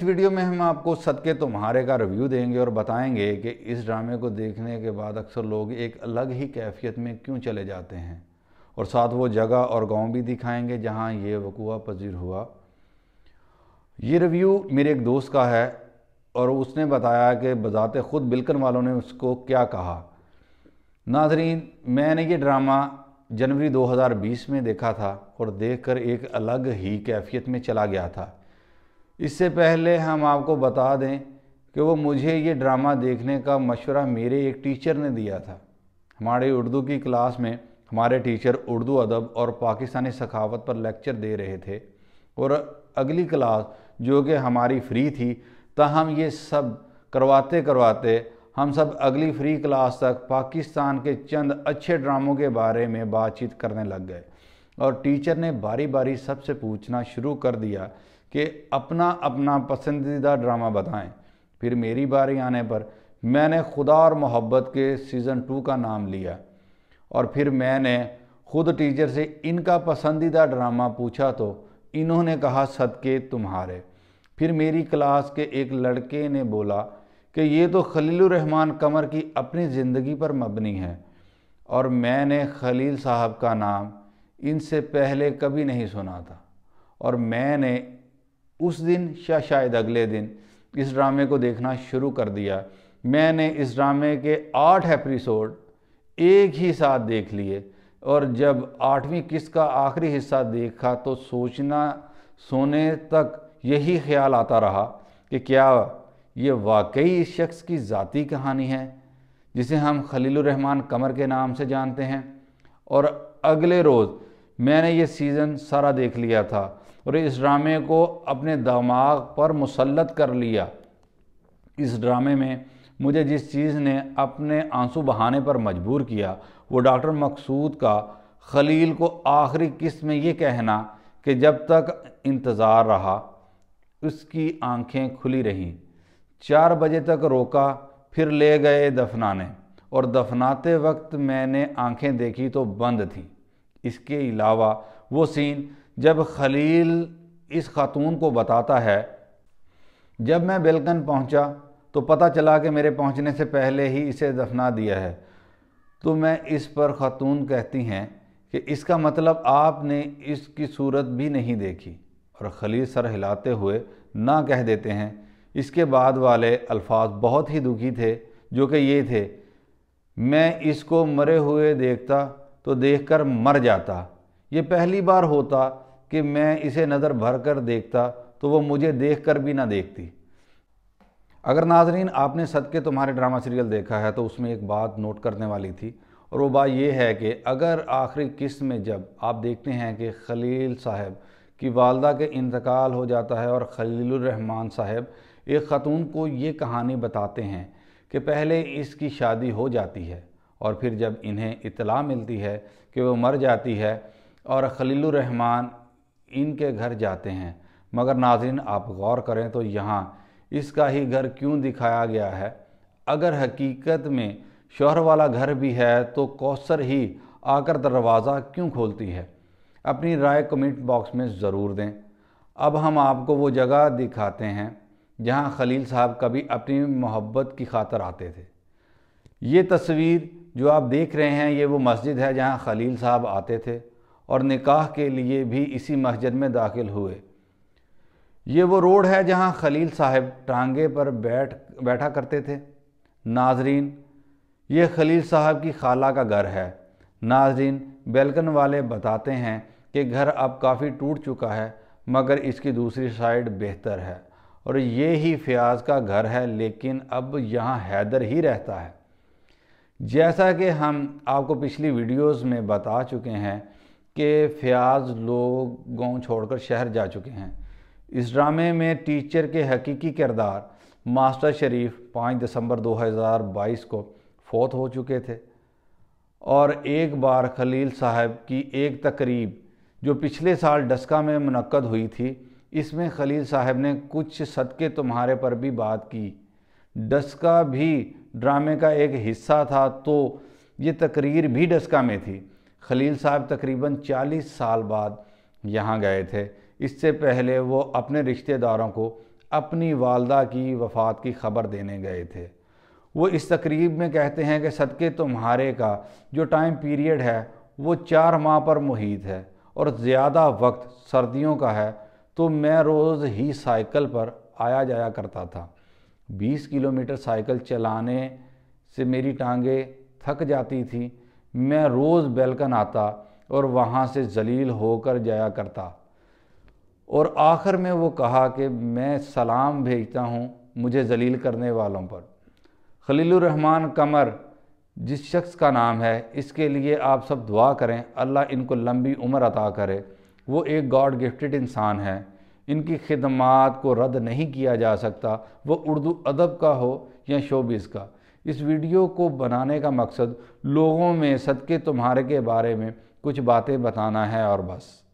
इस वीडियो में हम आपको सदके तुम्हारे का रिव्यू देंगे और बताएंगे कि इस ड्रामे को देखने के बाद अक्सर लोग एक अलग ही कैफियत में क्यों चले जाते हैं और साथ वो जगह और गांव भी दिखाएंगे जहां ये वकूआ पजीर हुआ ये रिव्यू मेरे एक दोस्त का है और उसने बताया कि बजात ख़ुद बिल्कन वालों ने उसको क्या कहा नाजरीन मैंने ये ड्रामा जनवरी 2020 में देखा था और देखकर एक अलग ही कैफियत में चला गया था इससे पहले हम आपको बता दें कि वो मुझे ये ड्रामा देखने का मशवरा मेरे एक टीचर ने दिया था हमारे उर्दू की क्लास में हमारे टीचर उर्दू अदब और पाकिस्तानी सखावत पर लेक्चर दे रहे थे और अगली क्लास जो कि हमारी फ्री थी तहम ये सब करवाते करवाते हम सब अगली फ्री क्लास तक पाकिस्तान के चंद अच्छे ड्रामों के बारे में बातचीत करने लग गए और टीचर ने बारी बारी सबसे पूछना शुरू कर दिया कि अपना अपना पसंदीदा ड्रामा बताएं फिर मेरी बारी आने पर मैंने खुदा और मोहब्बत के सीज़न टू का नाम लिया और फिर मैंने ख़ुद टीचर से इनका पसंदीदा ड्रामा पूछा तो इन्होंने कहा सदके तुम्हारे फिर मेरी क्लास के एक लड़के ने बोला कि ये तो खलील रहमान कमर की अपनी ज़िंदगी पर मबनी है और मैंने खलील साहब का नाम इनसे पहले कभी नहीं सुना था और मैंने उस दिन या शायद अगले दिन इस ड्रामे को देखना शुरू कर दिया मैंने इस ड्रामे के आठ एपिसोड एक ही साथ देख लिए और जब आठवीं किस्त का आखिरी हिस्सा देखा तो सोचना सोने तक यही ख्याल आता रहा कि क्या ये वाकई इस शख्स की ज़ाती कहानी है जिसे हम खलील रहमान कमर के नाम से जानते हैं और अगले रोज़ मैंने ये सीज़न सारा देख लिया था और इस ड्रामे को अपने दिमाग पर मुसलत कर लिया इस ड्रामे में मुझे जिस चीज़ ने अपने आंसू बहाने पर मजबूर किया वो डॉक्टर मकसूद का खलील को आखिरी किस्त में ये कहना कि जब तक इंतज़ार रहा उसकी आंखें खुली रहीं चार बजे तक रोका फिर ले गए दफनाने और दफनाते वक्त मैंने आंखें देखी तो बंद थी इसके अलावा वो सीन जब खलील इस खातून को बताता है जब मैं बेलकन पहुंचा तो पता चला कि मेरे पहुंचने से पहले ही इसे दफना दिया है तो मैं इस पर खातून कहती हैं कि इसका मतलब आपने इसकी सूरत भी नहीं देखी और खलील सर हिलाते हुए ना कह देते हैं इसके बाद वाले अल्फाज बहुत ही दुखी थे जो कि ये थे मैं इसको मरे हुए देखता तो देखकर मर जाता ये पहली बार होता कि मैं इसे नज़र भर कर देखता तो वो मुझे देख कर भी ना देखती अगर नाजरीन आपने सद के तुम्हारे ड्रामा सीरियल देखा है तो उसमें एक बात नोट करने वाली थी और वो बात यह है कि अगर आखिरी किस्त में जब आप देखते हैं कि खलील साहब की वालदा के इंतकाल हो जाता है और खलीलरहमान साहब एक ख़तून को ये कहानी बताते हैं कि पहले इसकी शादी हो जाती है और फिर जब इन्हें इतला मिलती है कि वो मर जाती है और रहमान इनके घर जाते हैं मगर नाजरीन आप गौर करें तो यहाँ इसका ही घर क्यों दिखाया गया है अगर हकीकत में शोहर वाला घर भी है तो कौसर ही आकर दरवाज़ा क्यों खोलती है अपनी राय कमेंट बॉक्स में ज़रूर दें अब हम आपको वो जगह दिखाते हैं जहाँ खलील साहब कभी अपनी मोहब्बत की खातर आते थे ये तस्वीर जो आप देख रहे हैं ये वो मस्जिद है जहाँ खलील साहब आते थे और निकाह के लिए भी इसी मस्जिद में दाखिल हुए ये वो रोड है जहाँ खलील साहब टांगे पर बैठ बैठा करते थे नाजरीन ये खलील साहब की खाला का घर है नाजरीन बेलकन वाले बताते हैं कि घर अब काफ़ी टूट चुका है मगर इसकी दूसरी साइड बेहतर है और ये ही फयाज का घर है लेकिन अब यहाँ हैदर ही रहता है जैसा कि हम आपको पिछली वीडियोस में बता चुके हैं के फयाज लोग गांव छोड़कर शहर जा चुके हैं इस ड्रामे में टीचर के हकीकी किरदार मास्टर शरीफ 5 दिसंबर 2022 को फौत हो चुके थे और एक बार खलील साहब की एक तकरीब जो पिछले साल डस्का में मनक़द हुई थी इसमें खलील साहब ने कुछ सदके तुम्हारे पर भी बात की डस्का भी ड्रामे का एक हिस्सा था तो ये तकरीर भी डस्का में थी खलील साहब तकरीबन 40 साल बाद यहाँ गए थे इससे पहले वो अपने रिश्तेदारों को अपनी वालदा की वफ़ात की ख़बर देने गए थे वो इस तकरीब में कहते हैं कि सदक़े तुम्हारे का जो टाइम पीरियड है वो चार माह पर मुहित है और ज़्यादा वक्त सर्दियों का है तो मैं रोज़ ही साइकिल पर आया जाया करता था 20 किलोमीटर साइकिल चलाने से मेरी टांगें थक जाती थी मैं रोज़ बेलकन आता और वहाँ से जलील होकर जाया करता और आखिर में वो कहा कि मैं सलाम भेजता हूँ मुझे जलील करने वालों पर रहमान कमर जिस शख्स का नाम है इसके लिए आप सब दुआ करें अल्लाह इनको लंबी उम्र अता करे वो एक गॉड गिफ्टेड इंसान है इनकी खदमात को रद्द नहीं किया जा सकता वो उर्दू अदब का हो या शोबिस का इस वीडियो को बनाने का मकसद लोगों में सदके तुम्हारे के बारे में कुछ बातें बताना है और बस